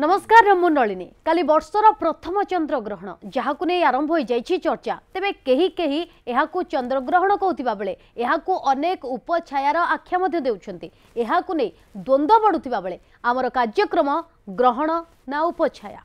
ନମସ୍କାର ମୁଁ ନଳିନୀ କାଲି ବର୍ଷର ପ୍ରଥମ ଚନ୍ଦ୍ରଗ୍ରହଣ ଯାହାକୁ ନେଇ ଆରମ୍ଭ ହୋଇଯାଇଛି ଚର୍ଚ୍ଚା ତେବେ କେହି କେହି ଏହାକୁ ଚନ୍ଦ୍ରଗ୍ରହଣ କହୁଥିବା ବେଳେ ଏହାକୁ ଅନେକ ଉପଛାୟାର ଆଖ୍ୟା ମଧ୍ୟ ଦେଉଛନ୍ତି ଏହାକୁ ନେଇ ଦ୍ୱନ୍ଦ୍ୱ ବଢ଼ୁଥିବା ବେଳେ ଆମର କାର୍ଯ୍ୟକ୍ରମ ଗ୍ରହଣ ନା ଉପଛାୟା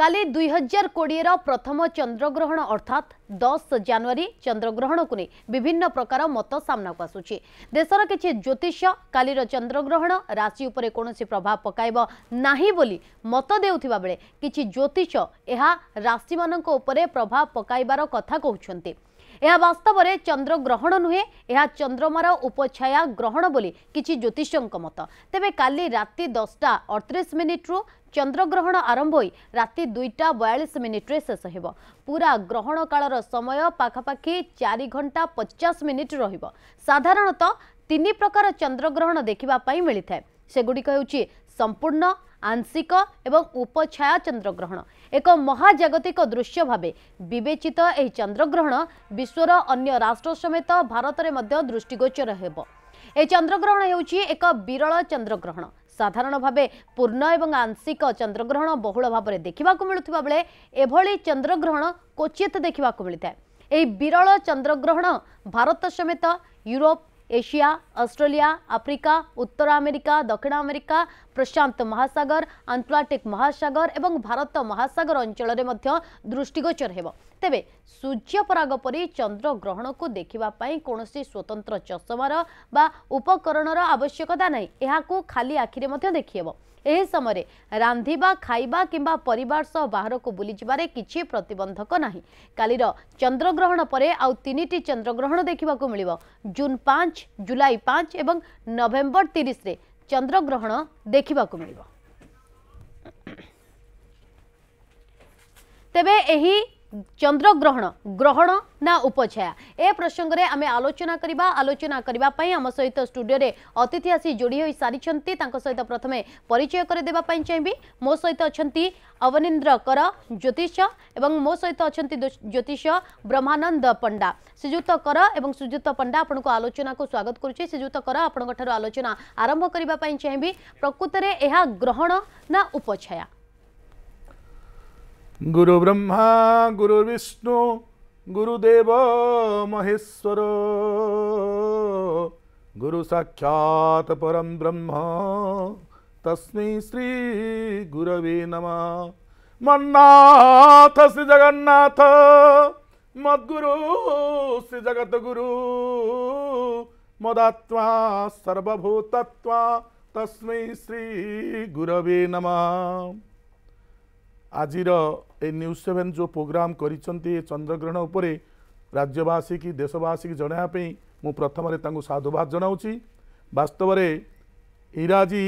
কালি 2020 রা প্রথম চন্দ্রগ্রহণ অর্থাৎ 10 জানুয়ারি চন্দ্রগ্রহণ কোনি বিভিন্ন প্রকার মত সামনা পাসুচি দেশৰ কিছি জ্যোতিষ কালির চন্দ্রগ্রহণ ৰাশি ওপৰে কোনসি প্ৰভাৱ পকাইবা নাহি বলি মত দেউতিবা বলে কিছি জ্যোতিষ এহা ৰাশি মানক ওপৰে প্ৰভাৱ পকাইবার কথা কওচନ୍ତି ଏହା ବାସ୍ତବରେ ଚନ୍ଦ୍ରଗ୍ରହଣ ନୁହେଁ ଏହା ଚନ୍ଦ୍ରମାର ଉପଛାୟା ଗ୍ରହଣ ବୋଲି କିଛି ଜ୍ୟୋତିଷଙ୍କ ମତ ତେବେ କାଲି ରାତି ଦଶଟା ଅଠତିରିଶ ମିନିଟ୍ରୁ ଚନ୍ଦ୍ରଗ୍ରହଣ ଆରମ୍ଭ ହୋଇ ରାତି ଦୁଇଟା ବୟାଳିଶ ମିନିଟ୍ରେ ଶେଷ ହେବ ପୁରା ଗ୍ରହଣ କାଳର ସମୟ ପାଖାପାଖି ଚାରି ଘଣ୍ଟା ପଚାଶ ମିନିଟ୍ ରହିବ ସାଧାରଣତଃ ତିନି ପ୍ରକାର ଚନ୍ଦ୍ରଗ୍ରହଣ ଦେଖିବା ପାଇଁ ମିଳିଥାଏ ସେଗୁଡ଼ିକ ହେଉଛି ସମ୍ପୂର୍ଣ୍ଣ ଆଂଶିକ ଏବଂ ଉପଛାୟା ଚନ୍ଦ୍ରଗ୍ରହଣ ଏକ ମହାଜାଗତିକ ଦୃଶ୍ୟ ଭାବେ ବିବେଚିତ ଏହି ଚନ୍ଦ୍ରଗ୍ରହଣ ବିଶ୍ୱର ଅନ୍ୟ ରାଷ୍ଟ୍ର ସମେତ ଭାରତରେ ମଧ୍ୟ ଦୃଷ୍ଟିଗୋଚର ହେବ ଏହି ଚନ୍ଦ୍ରଗ୍ରହଣ ହେଉଛି ଏକ ବିରଳ ଚନ୍ଦ୍ରଗ୍ରହଣ ସାଧାରଣ ଭାବେ ପୂର୍ଣ୍ଣ ଏବଂ ଆଂଶିକ ଚନ୍ଦ୍ରଗ୍ରହଣ ବହୁଳ ଭାବରେ ଦେଖିବାକୁ ମିଳୁଥିବା ବେଳେ ଏଭଳି ଚନ୍ଦ୍ରଗ୍ରହଣ କ୍ୱଚିତ ଦେଖିବାକୁ ମିଳିଥାଏ ଏହି ବିରଳ ଚନ୍ଦ୍ରଗ୍ରହଣ ଭାରତ ସମେତ ୟୁରୋପ एशिया ऑस्ट्रेलिया आफ्रिका उत्तर आमेरिका दक्षिण आमेरिका प्रशांत महासागर आंटलाटिक महासागर और भारत महासागर अंचल में दृष्टिगोचर हो तेज सूर्यपराग चंद्र ग्रहण को देखापी कौन स्वतंत्र चषमार उपकरण आवश्यकता नहीं खाली आखिरी देखी ଏହି ସମୟରେ ରାନ୍ଧିବା ଖାଇବା କିମ୍ବା ପରିବାର ସହ ବାହାରକୁ ବୁଲିଯିବାରେ କିଛି ପ୍ରତିବନ୍ଧକ ନାହିଁ କାଲିର ଚନ୍ଦ୍ରଗ୍ରହଣ ପରେ ଆଉ ତିନିଟି ଚନ୍ଦ୍ରଗ୍ରହଣ ଦେଖିବାକୁ ମିଳିବ ଜୁନ୍ ପାଞ୍ଚ ଜୁଲାଇ ପାଞ୍ଚ ଏବଂ ନଭେମ୍ବର ତିରିଶରେ ଚନ୍ଦ୍ରଗ୍ରହଣ ଦେଖିବାକୁ ମିଳିବ ତେବେ ଏହି ચંદ્રગ્રહણ ગ્રહણ ના ઉપછાયા એ પ્રસંગરે અમે આલોચના કરવા આલોચના કરવા પર આમ સહિત સ્ટુડિયોરે અતિથિ આસી જોડી હોઈ સારી તાંક સહિત પ્રથમે પરિચય કરીદેવા ચાહીબી મો સહિત અંતિ અવનીન્દ્ર કર જ્યોતિષ એવં મો સહિત અંતિ જ્યોતિષ બ્રહ્માનંદ પંડા શ્રીଯୁକ୍ତ કર એવં શ્રીଯୁକ୍ତ પંડા આપણું આલોચનાકુ સ્વાગત કરુચે શ્રીଯୁକ୍ତ કર આપણଙ୍କଠାରୁ ଆଲୋଚନା ଆରମ୍ଭ କରିବା ପାଇଁ ଚାହିଁବି ପ୍ରକୃତରେ ଏହା ଗ୍ରହଣ ନା ଉପଛାୟା गुरु ब्रह्मा विष्णु गुरुदेव महेश्वर गुरु साक्षात परम ब्रह्म तस्मै श्री गुरवे नमः मन्नाथ श्री जगन्नाथ मद्गुरु श्री गुरु, मदात्मा सर्वभूतत्वा तस्मै श्री गुरवे नमः ଆଜିର ଏ ନ୍ୟୁଜ୍ ସେଭେନ୍ ଯେଉଁ ପ୍ରୋଗ୍ରାମ୍ କରିଛନ୍ତି ଏ ଚନ୍ଦ୍ରଗ୍ରହଣ ଉପରେ ରାଜ୍ୟବାସୀ କି ଦେଶବାସୀ କି ଜଣାଇବା ପାଇଁ ମୁଁ ପ୍ରଥମରେ ତାଙ୍କୁ ସାଧୁବାଦ ଜଣାଉଛି ବାସ୍ତବରେ ଇଂରାଜୀ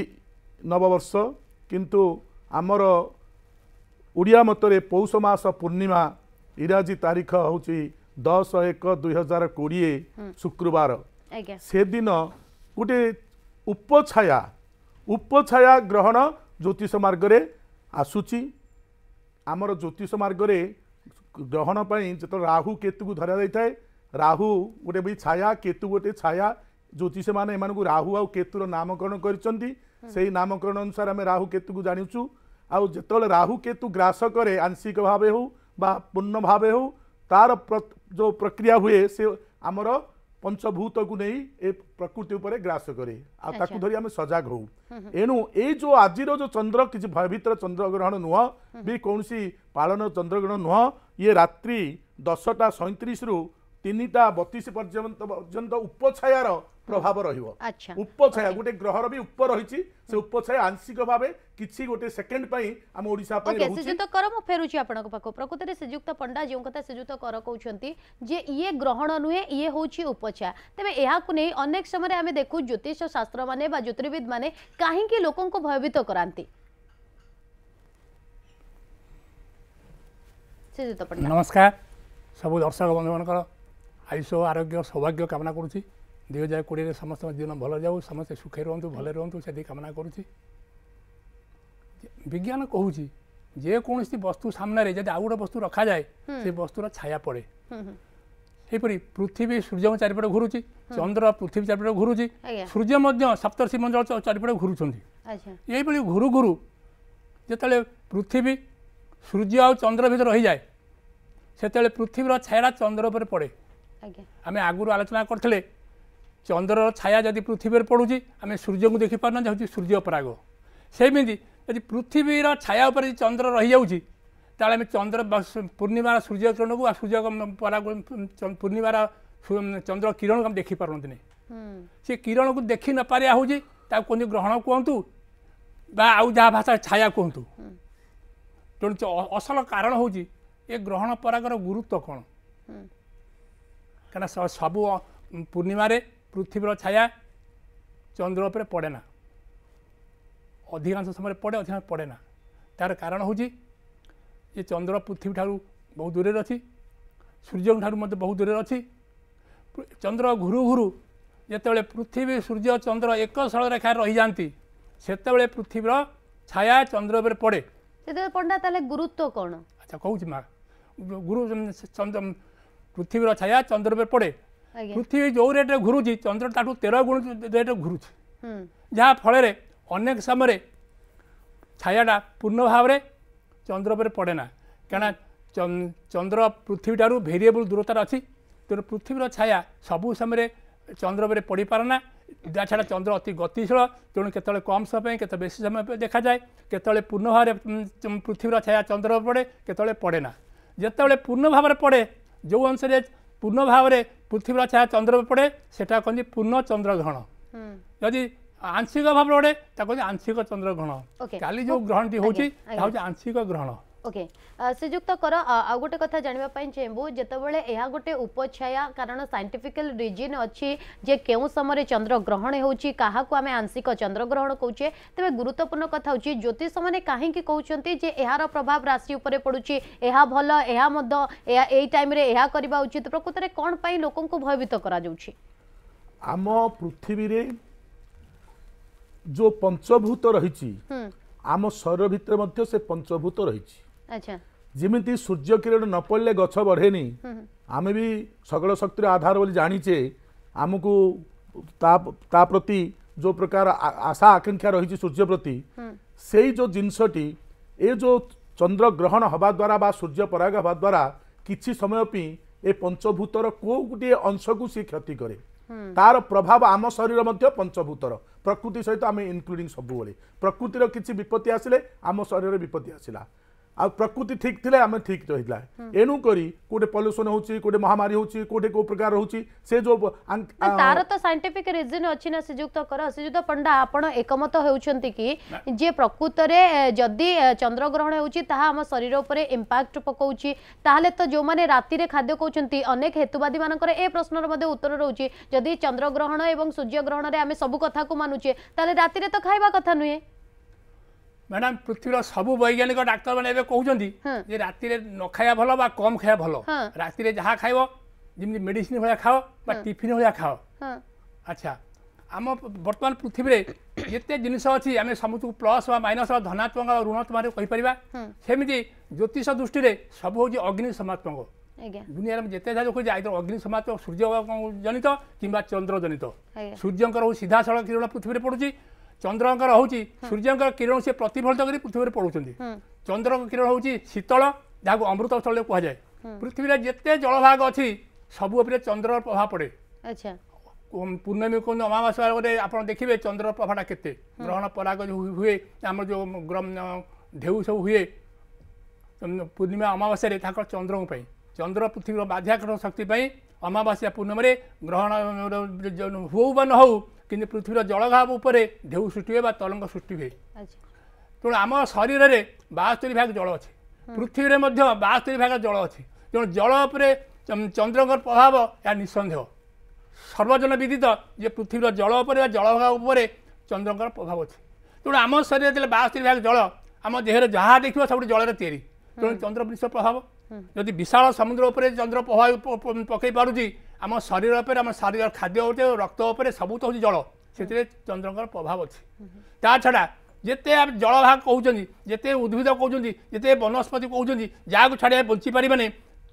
ନବବର୍ଷ କିନ୍ତୁ ଆମର ଓଡ଼ିଆ ମତରେ ପୌଷ ମାସ ପୂର୍ଣ୍ଣିମା ଇଂରାଜୀ ତାରିଖ ହେଉଛି ଦଶ ଏକ ଦୁଇ ହଜାର କୋଡ଼ିଏ ଶୁକ୍ରବାର ସେଦିନ ଗୋଟିଏ ଉପଛାୟା ଉପଛାୟା ଗ୍ରହଣ ଜ୍ୟୋତିଷ ମାର୍ଗରେ ଆସୁଛି ଆମର ଜ୍ୟୋତିଷ ମାର୍ଗରେ ଗ୍ରହଣ ପାଇଁ ଯେତେବେଳେ ରାହୁ କେତୁକୁ ଧରାଯାଇଥାଏ ରାହୁ ଗୋଟେ ବି ଛାୟା କେତୁ ଗୋଟେ ଛାୟା ଜ୍ୟୋତିଷମାନେ ଏମାନଙ୍କୁ ରାହୁ ଆଉ କେତୁର ନାମକରଣ କରିଛନ୍ତି ସେଇ ନାମକରଣ ଅନୁସାରେ ଆମେ ରାହୁ କେତୁକୁ ଜାଣିଛୁ ଆଉ ଯେତେବେଳେ ରାହୁ କେତୁ ଗ୍ରାସ କରେ ଆଂଶିକ ଭାବେ ହେଉ ବା ପୂର୍ଣ୍ଣ ଭାବେ ହେଉ ତାର ଯେଉଁ ପ୍ରକ୍ରିୟା ହୁଏ ସେ ଆମର पंचभूतकु नै ए प्रकृति उपरे ग्रास करे आ ताकु धरि हम सजाग होऊ एनु ए जो आजिरो जो चन्द्र किछ भयभित्र चन्द्रग्रहण नहु बि कोनसी पालन चन्द्रग्रहण नहु ये रात्रि 10:37 रु 3:32 पर्यन्त उपछायार प्रभाव रही अच्छा उपछाय गोटे ग्रह रही रही आंशिक भाव किसी गोटे सेकेंड श्रीजुक्त कर मुझे फेर प्रकृत में श्रीजुक्त पंडा जो कथा श्रीजुक्त कर कहते ये ग्रहण नुहे ये हूँ उपचार तेज यहाँ नहीं अनेक समय देखु ज्योतिष शास्त्र मान ज्योतिर्विद मान कहीं लोक भयभीत करती नमस्कार सब दर्शक बंधु मान आयुष आरोग्य सौभाग्य कामना करुच्छी ଦୁଇ ହଜାର କୋଡ଼ିଏରେ ସମସ୍ତଙ୍କ ଜୀବନ ଭଲ ଯାଉ ସମସ୍ତେ ସୁଖେ ରୁହନ୍ତୁ ଭଲେ ରୁହନ୍ତୁ ସେତିକି କାମନା କରୁଛି ବିଜ୍ଞାନ କହୁଛି ଯେକୌଣସି ବସ୍ତୁ ସାମ୍ନାରେ ଯଦି ଆଉ ଗୋଟେ ବସ୍ତୁ ରଖାଯାଏ ସେ ବସ୍ତୁର ଛାୟା ପଡ଼େ ସେହିପରି ପୃଥିବୀ ସୂର୍ଯ୍ୟଙ୍କ ଚାରିପଟେ ଘୁରୁଛି ଚନ୍ଦ୍ର ପୃଥିବୀ ଚାରିପଟେ ଘୁରୁଛି ସୂର୍ଯ୍ୟ ମଧ୍ୟ ସପ୍ତର୍ଷି ମଣ୍ଡଳ ଚାରିପଟେ ଘୁରୁଛନ୍ତି ଏହିଭଳି ଘୁରୁ ଘୁରୁ ଯେତେବେଳେ ପୃଥିବୀ ସୂର୍ଯ୍ୟ ଆଉ ଚନ୍ଦ୍ର ଭିତରେ ରହିଯାଏ ସେତେବେଳେ ପୃଥିବୀର ଛାୟାଟା ଚନ୍ଦ୍ର ଉପରେ ପଡ଼େ ଆମେ ଆଗରୁ ଆଲୋଚନା କରିଥିଲେ ଚନ୍ଦ୍ରର ଛାୟା ଯଦି ପୃଥିବୀରେ ପଡ଼ୁଛି ଆମେ ସୂର୍ଯ୍ୟଙ୍କୁ ଦେଖିପାରୁନା ଯେ ହେଉଛି ସୂର୍ଯ୍ୟପରାଗ ସେମିତି ଯଦି ପୃଥିବୀର ଛାୟା ଉପରେ ଯଦି ଚନ୍ଦ୍ର ରହିଯାଉଛି ତାହେଲେ ଆମେ ଚନ୍ଦ୍ର ପୂର୍ଣ୍ଣିମାର ସୂର୍ଯ୍ୟକିରଣକୁ ଆଉ ସୂର୍ଯ୍ୟ ପରାଗ ପୂର୍ଣ୍ଣିମାର ଚନ୍ଦ୍ର କିରଣକୁ ଆମେ ଦେଖିପାରନ୍ତିନି ସେ କିରଣକୁ ଦେଖି ନପାରିବା ହେଉଛି ତାକୁ କୁହନ୍ତି ଗ୍ରହଣ କୁହନ୍ତୁ ବା ଆଉ ଯାହା ଭାଷା ଛାୟା କୁହନ୍ତୁ ତେଣୁ ଅସଲ କାରଣ ହେଉଛି ଏ ଗ୍ରହଣ ପରାଗର ଗୁରୁତ୍ୱ କ'ଣ କାରଣ ସବୁ ପୂର୍ଣ୍ଣିମାରେ पृथ्वी छा चन्द्र पढे ना अधिकांश समय पढे अधिक पढेन तर कारण ये चन्द्र पृथ्वी ठुलो बहुत दूर सूर्य बहुत दूर चन्द्र घुरु जति बेला पृथ्वी सूर्य चन्द्र एक स्थल खाएर रहि जान्ति सतेबे पृथ्वी र छा चन्द्र पढे पडा गुरुत्व अच्छा कि मा पृथ्वी र छा चन्द्र पड़े ପୃଥିବୀ ଯେଉଁ ରେଟ୍ରେ ଘୁରୁଛି ଚନ୍ଦ୍ର ତାଠୁ ତେର ଗୁଣ ରେଟ୍ରେ ଘୁରୁଛି ଯାହା ଫଳରେ ଅନେକ ସମୟରେ ଛାୟାଟା ପୂର୍ଣ୍ଣ ଭାବରେ ଚନ୍ଦ୍ର ଉପରେ ପଡ଼େ ନା କାରଣ ଚନ୍ଦ୍ର ପୃଥିବୀଠାରୁ ଭେରିଏବୁଲ୍ ଦୂରତାରେ ଅଛି ତେଣୁ ପୃଥିବୀର ଛାୟା ସବୁ ସମୟରେ ଚନ୍ଦ୍ର ଉପରେ ପଡ଼ିପାରେ ନା ଯାହା ଛଡ଼ା ଚନ୍ଦ୍ର ଅତି ଗତିଶୀଳ ତେଣୁ କେତେବେଳେ କମ୍ ସମୟ ପାଇଁ କେତେବେଳେ ବେଶୀ ସମୟ ପାଇଁ ଦେଖାଯାଏ କେତେବେଳେ ପୂର୍ଣ୍ଣ ଭାବରେ ପୃଥିବୀର ଛାୟା ଚନ୍ଦ୍ର ଉପରେ ପଡ଼େ କେତେବେଳେ ପଡ଼େ ନା ଯେତେବେଳେ ପୂର୍ଣ୍ଣ ଭାବରେ ପଡ଼େ ଯେଉଁ ଅନୁସାରେ ପୂର୍ଣ୍ଣ ଭାବରେ ପୃଥିବୀର ଛାୟା ଚନ୍ଦ୍ର ଉପରେ ପଡ଼େ ସେଟା କହନ୍ତି ପୂର୍ଣ୍ଣ ଚନ୍ଦ୍ରଗ୍ରହଣ ଯଦି ଆଂଶିକ ଭାବରେ ପଡ଼େ ତାକୁ କହନ୍ତି ଆଂଶିକ ଚନ୍ଦ୍ରଗ୍ରହଣ କାଲି ଯେଉଁ ଗ୍ରହଣଟି ହେଉଛି ତାହା ହେଉଛି ଆଂଶିକ ଗ୍ରହଣ ଓକେ ଶ୍ରୀଯୁକ୍ତ କର ଆଉ ଗୋଟେ କଥା ଜାଣିବା ପାଇଁ ଚାହିଁବୁ ଯେତେବେଳେ ଏହା ଗୋଟେ ଉପଛାୟା କାରଣ ସାଇଣ୍ଟିଫିକାଲ ରିଜିନ୍ ଅଛି ଯେ କେଉଁ ସମୟରେ ଚନ୍ଦ୍ରଗ୍ରହଣ ହେଉଛି କାହାକୁ ଆମେ ଆଂଶିକ ଚନ୍ଦ୍ରଗ୍ରହଣ କହୁଛେ ତେବେ ଗୁରୁତ୍ୱପୂର୍ଣ୍ଣ କଥା ହେଉଛି ଜ୍ୟୋତିଷମାନେ କାହିଁକି କହୁଛନ୍ତି ଯେ ଏହାର ପ୍ରଭାବ ରାଶି ଉପରେ ପଡ଼ୁଛି ଏହା ଭଲ ଏହା ମଧ୍ୟ ଏହା ଏଇ ଟାଇମ୍ରେ ଏହା କରିବା ଉଚିତ ପ୍ରକୃତରେ କ'ଣ ପାଇଁ ଲୋକଙ୍କୁ ଭୟଭୀତ କରାଯାଉଛି ଆମ ପୃଥିବୀରେ ଯେଉଁ ପଞ୍ଚଭୂତ ରହିଛି ଆମ ଶରୀର ଭିତରେ ମଧ୍ୟ ସେ ପଞ୍ଚଭୂତ ରହିଛି ଯେମିତି ସୂର୍ଯ୍ୟ କିରଣ ନ ପଡ଼ିଲେ ଗଛ ବଢ଼େନି ଆମେ ବି ସକଳ ଶକ୍ତିର ଆଧାର ବୋଲି ଜାଣିଛେ ଆମକୁ ତା ପ୍ରତି ଯେଉଁ ପ୍ରକାର ଆଶା ଆକାଂକ୍ଷା ରହିଛି ସୂର୍ଯ୍ୟ ପ୍ରତି ସେଇ ଯେଉଁ ଜିନିଷଟି ଏ ଯେଉଁ ଚନ୍ଦ୍ରଗ୍ରହଣ ହେବା ଦ୍ୱାରା ବା ସୂର୍ଯ୍ୟ ପରାଗ ହେବା ଦ୍ୱାରା କିଛି ସମୟ ପାଇଁ ଏ ପଞ୍ଚଭୂତର କେଉଁ ଗୋଟିଏ ଅଂଶକୁ ସିଏ କ୍ଷତି କରେ ତାର ପ୍ରଭାବ ଆମ ଶରୀର ମଧ୍ୟ ପଞ୍ଚଭୂତର ପ୍ରକୃତି ସହିତ ଆମେ ଇନକ୍ଲୁଡିଂ ସବୁବେଳେ ପ୍ରକୃତିର କିଛି ବିପତ୍ତି ଆସିଲେ ଆମ ଶରୀରରେ ବିପତ୍ତି ଆସିଲା ଆଉ ପ୍ରକୃତି ଠିକ୍ ଥିଲେ ଆମେ ଠିକ୍ ରହିଲା ଏଣୁକରି କୋଉଠି ପଲ୍ୟୁସନ୍ ହେଉଛି କୋଉଠି ମହାମାରୀ ହେଉଛି କୋଉଠି କୋଉ ପ୍ରକାର ରହୁଛି ସେ ଯୋଉ ତାର ତ ସାଇଣ୍ଟିଫିକ ରିଜନ ଅଛି ନା ଶ୍ରୀଯୁକ୍ତ କର ଶ୍ରୀଯୁକ୍ତ ପଣ୍ଡା ଆପଣ ଏକମତ ହେଉଛନ୍ତି କି ଯେ ପ୍ରକୃତରେ ଯଦି ଚନ୍ଦ୍ରଗ୍ରହଣ ହେଉଛି ତାହା ଆମ ଶରୀର ଉପରେ ଇମ୍ପାକ୍ଟ ପକାଉଛି ତାହେଲେ ତ ଯେଉଁମାନେ ରାତିରେ ଖାଦ୍ୟ କହୁଛନ୍ତି ଅନେକ ହେତୁବାଦୀମାନଙ୍କର ଏ ପ୍ରଶ୍ନର ମଧ୍ୟ ଉତ୍ତର ରହୁଛି ଯଦି ଚନ୍ଦ୍ରଗ୍ରହଣ ଏବଂ ସୂର୍ଯ୍ୟଗ୍ରହଣରେ ଆମେ ସବୁ କଥାକୁ ମାନୁଛେ ତାହେଲେ ରାତିରେ ତ ଖାଇବା କଥା ନୁହେଁ ମ୍ୟାଡ଼ାମ୍ ପୃଥିବୀର ସବୁ ବୈଜ୍ଞାନିକ ଡାକ୍ତରମାନେ ଏବେ କହୁଛନ୍ତି ଯେ ରାତିରେ ନ ଖାଇବା ଭଲ ବା କମ୍ ଖାଇବା ଭଲ ରାତିରେ ଯାହା ଖାଇବ ଯେମିତି ମେଡ଼ିସିନ ଭଳିଆ ଖାଅ ବା ଟିଫିନ୍ ଭଳିଆ ଖାଅ ଆଚ୍ଛା ଆମ ବର୍ତ୍ତମାନ ପୃଥିବୀରେ ଯେତେ ଜିନିଷ ଅଛି ଆମେ ସମସ୍ତଙ୍କୁ ପ୍ଲସ୍ ବା ମାଇନସ୍ ବା ଧନାତ୍ମକ ବା ଋଣାତ୍ମକ କହିପାରିବା ସେମିତି ଜ୍ୟୋତିଷ ଦୃଷ୍ଟିରେ ସବୁ ହେଉଛି ଅଗ୍ନି ସମାତ୍ମକ ଦୁନିଆରେ ଯେତେ ଯାହା ଦେଖୁଛି ଆଇଦର ଅଗ୍ନି ସମାତ୍ମକ ସୂର୍ଯ୍ୟ ଜନିତ କିମ୍ବା ଚନ୍ଦ୍ର ଜନିତ ସୂର୍ଯ୍ୟଙ୍କର ସିଧାସଳଖ କିରଣ ପୃଥିବୀରେ ପଡ଼ୁଛି ଚନ୍ଦ୍ରଙ୍କର ହେଉଛି ସୂର୍ଯ୍ୟଙ୍କର କିରଣ ସେ ପ୍ରତିଫଳିତ କରି ପୃଥିବୀରେ ପଡ଼ୁଛନ୍ତି ଚନ୍ଦ୍ରଙ୍କ କିରଣ ହେଉଛି ଶୀତଳ ଯାହାକୁ ଅମୃତସ୍ଥଳୀରେ କୁହାଯାଏ ପୃଥିବୀରେ ଯେତେ ଜଳଭାଗ ଅଛି ସବୁ ଉପରେ ଚନ୍ଦ୍ରର ପ୍ରଭାବ ପଡ଼େ ପୂର୍ଣ୍ଣମୀ କୁହନ୍ତୁ ଅମାବାସ୍ୟା ଗୋଟେ ଆପଣ ଦେଖିବେ ଚନ୍ଦ୍ରର ପ୍ରଭାବଟା କେତେ ଗ୍ରହଣ ପରାଗ ଯେଉଁ ହୁଏ ଆମର ଯେଉଁ ଢେଉ ସବୁ ହୁଏ ପୂର୍ଣ୍ଣିମା ଅମାବାସ୍ୟାରେ ତାଙ୍କର ଚନ୍ଦ୍ରଙ୍କ ପାଇଁ ଚନ୍ଦ୍ର ପୃଥିବୀର ବାଧ୍ୟାକରଣ ଶକ୍ତି ପାଇଁ ଅମାବାସ୍ୟା ପୂର୍ଣ୍ଣମରେ ଗ୍ରହଣ ହେଉ ବା ନ ହେଉ କିନ୍ତୁ ପୃଥିବୀର ଜଳଭାବ ଉପରେ ଢେଉ ସୃଷ୍ଟି ହୁଏ ବା ତରଙ୍ଗ ସୃଷ୍ଟି ହୁଏ ତେଣୁ ଆମ ଶରୀରରେ ବାସ୍ତରୀ ଭାଗ ଜଳ ଅଛି ପୃଥିବୀରେ ମଧ୍ୟ ବାସ୍ତରୀ ଭାଗ ଜଳ ଅଛି ତେଣୁ ଜଳ ଉପରେ ଚନ୍ଦ୍ରଙ୍କର ପ୍ରଭାବ ଏହା ନିଃସନ୍ଦେହ ସର୍ବଜନ ବିଦିତ ଯେ ପୃଥିବୀର ଜଳ ଉପରେ ବା ଜଳଭାଗ ଉପରେ ଚନ୍ଦ୍ରଙ୍କର ପ୍ରଭାବ ଅଛି ତେଣୁ ଆମ ଶରୀର ଯେତେବେଳେ ବାସ୍ତରୀ ଭାଗ ଜଳ ଆମ ଦେହରେ ଯାହା ଦେଖିବ ସବୁଠୁ ଜଳରେ ତିଆରି ତେଣୁ ଚନ୍ଦ୍ର ପ୍ରଭାବ ଯଦି ବିଶାଳ ସମୁଦ୍ର ଉପରେ ଚନ୍ଦ୍ର ପ୍ରଭାବ ପକାଇ ପାରୁଛି ଆମ ଶରୀର ଉପରେ ଆମ ଶରୀର ଖାଦ୍ୟ ଉପରେ ରକ୍ତ ଉପରେ ସବୁ ତ ହେଉଛି ଜଳ ସେଥିରେ ଚନ୍ଦ୍ରଙ୍କର ପ୍ରଭାବ ଅଛି ତା ଛଡ଼ା ଯେତେ ଜଳ ଭାଗ କହୁଛନ୍ତି ଯେତେ ଉଦ୍ଭିଦ କହୁଛନ୍ତି ଯେତେ ବନସ୍ପତି କହୁଛନ୍ତି ଯାହାକୁ ଛାଡ଼ି ଆମେ ବଞ୍ଚିପାରିବାନି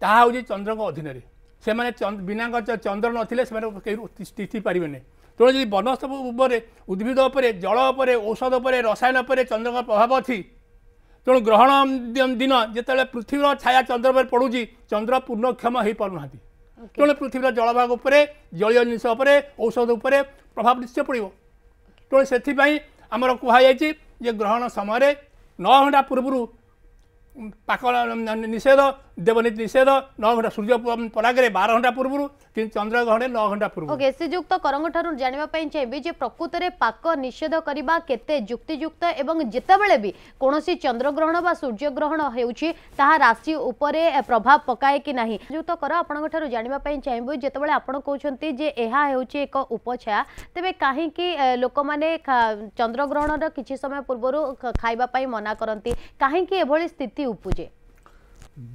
ତାହା ହେଉଛି ଚନ୍ଦ୍ରଙ୍କ ଅଧୀନରେ ସେମାନେ ବିନାଙ୍କ ଚନ୍ଦ୍ର ନଥିଲେ ସେମାନେ କେହି ତିଷ୍ଠି ପାରିବେନି ତେଣୁ ଯଦି ବନସ୍ପତି ଉପରେ ଉଦ୍ଭିଦ ଉପରେ ଜଳ ଉପରେ ଔଷଧ ଉପରେ ରସାୟନ ଉପରେ ଚନ୍ଦ୍ରଙ୍କ ପ୍ରଭାବ ଅଛି ତେଣୁ ଗ୍ରହଣ ଦିନ ଯେତେବେଳେ ପୃଥିବୀର ଛାୟା ଚନ୍ଦ୍ର ଉପରେ ପଡ଼ୁଛି ଚନ୍ଦ୍ର ପୂର୍ଣ୍ଣକ୍ଷମ ହୋଇପାରୁନାହାନ୍ତି ତେଣୁ ପୃଥିବୀର ଜଳଭାଗ ଉପରେ ଜଳୀୟ ଜିନିଷ ଉପରେ ଔଷଧ ଉପରେ ପ୍ରଭାବ ନିଶ୍ଚୟ ପଡ଼ିବ ତେଣୁ ସେଥିପାଇଁ ଆମର କୁହାଯାଇଛି ଯେ ଗ୍ରହଣ ସମୟରେ ନଅ ଘଣ୍ଟା ପୂର୍ବରୁ ପାଖ ନିଷେଧ দেবনীত নিষেধ ন ঘন্টা সূর্য পরাগে বার ঘন্টা পূর্ব কিন্তু চন্দ্রগ্রহণে ন ঘন্টা পূর্ব ওকে শ্রীযুক্ত করঙ্গঠার জাঁয়া চাইবি যে প্রকৃতরে পাক নিষেধ করা কেতে যুক্তিযুক্ত এবং যেতবে বি কোণী চন্দ্রগ্রহণ বা সূর্যগ্রহণ হচ্ছে তাহা রাশি উপরে প্রভাব পকায় কি না যুক্ত কর আপনার জাঁয়া চাইবু যেতবে আপনার কৌন যে এহা হচ্ছে এক উপছায়া তেমনি কী লোক মানে চন্দ্রগ্রহণর কিছু সময় পূর্বর খাইবা মনা করতে কী এভাবে স্থিতি উপুজে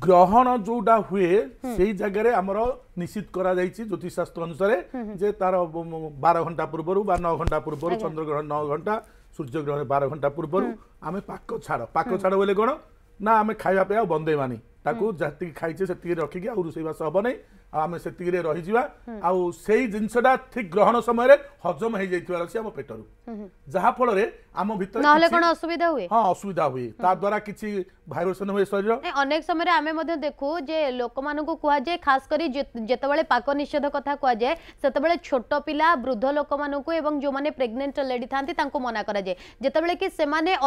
গ্রহণ ଯୋଉଟା ହୁଏ ସେଇ ଜାଗାରେ ଆମର ନିଶ୍ଚିତ କରାଯାଇଛି ଜ୍ୟୋତିଷଶାସ୍ତ୍ର ଅନୁସାରେ ଯେ ତାର ବାର ଘଣ୍ଟା ପୂର୍ବରୁ ବା ନଅ ଘଣ୍ଟା ପୂର୍ବରୁ ଚନ୍ଦ୍ରଗ୍ରହଣ ନଅ ଘଣ୍ଟା ସୂର୍ଯ୍ୟଗ୍ରହଣ ବାର ଘଣ୍ଟା ପୂର୍ବରୁ ଆମେ ପାକ ଛାଡ଼ ପାକ ଛାଡ଼ ବୋଲେ କ'ଣ ନା ଆମେ ଖାଇବା ପିଇବା ବନ୍ଦେଇବାନି ତାକୁ ଯେତିକି ଖାଇଛେ ସେତିକି ରଖିକି ଆଉ ରୋଷେଇବାସ ହବ ନାହିଁ आम से तीरे रही आई जिनसा ठीक ग्रहण समय हजम हो जाम पेटर जहाँफल आम भर कौन असुविधा हुए हाँ असुविधा हुए द्वारा किसी भाइरसन हुए शरीर अनेक समय आम देखू लोक मान को कहुए खास करते पाक निषेध क्या से छोट पा वृद्ध लोक मान जो मैंने प्रेगनेंट लेडी था मना कराए जितेबले कि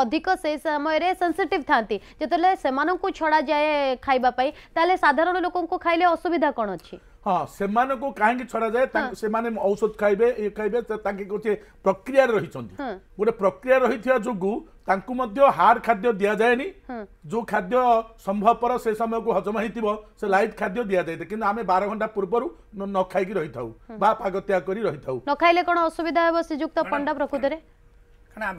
अधिक से समय सेनसीटिव था जो छड़ा जाए खाईप साधारण लोक असुविधा कौन अच्छी ହଁ ସେମାନଙ୍କୁ କାହିଁକି ଛଡ଼ାଯାଏ ତାଙ୍କୁ ସେମାନେ ଔଷଧ ଖାଇବେ ଇଏ ଖାଇବେ ତାଙ୍କେ କିଛି ପ୍ରକ୍ରିୟାରେ ରହିଛନ୍ତି ଗୋଟେ ପ୍ରକ୍ରିୟା ରହିଥିବା ଯୋଗୁଁ ତାଙ୍କୁ ମଧ୍ୟ ହାର୍ଡ଼ ଖାଦ୍ୟ ଦିଆଯାଏନି ଯେଉଁ ଖାଦ୍ୟ ସମ୍ଭବପର ସେ ସମୟକୁ ହଜମ ହେଇଥିବ ସେ ଲାଇଟ୍ ଖାଦ୍ୟ ଦିଆଯାଇଥାଏ କିନ୍ତୁ ଆମେ ବାର ଘଣ୍ଟା ପୂର୍ବରୁ ନ ଖାଇକି ରହିଥାଉ ବା ପାଗତ୍ୟାଗ କରି ରହିଥାଉ ନ ଖାଇଲେ କ'ଣ ଅସୁବିଧା ହେବ ଶ୍ରୀଯୁକ୍ତ ପଣ୍ଡା ପ୍ରକୃତରେ କାରଣ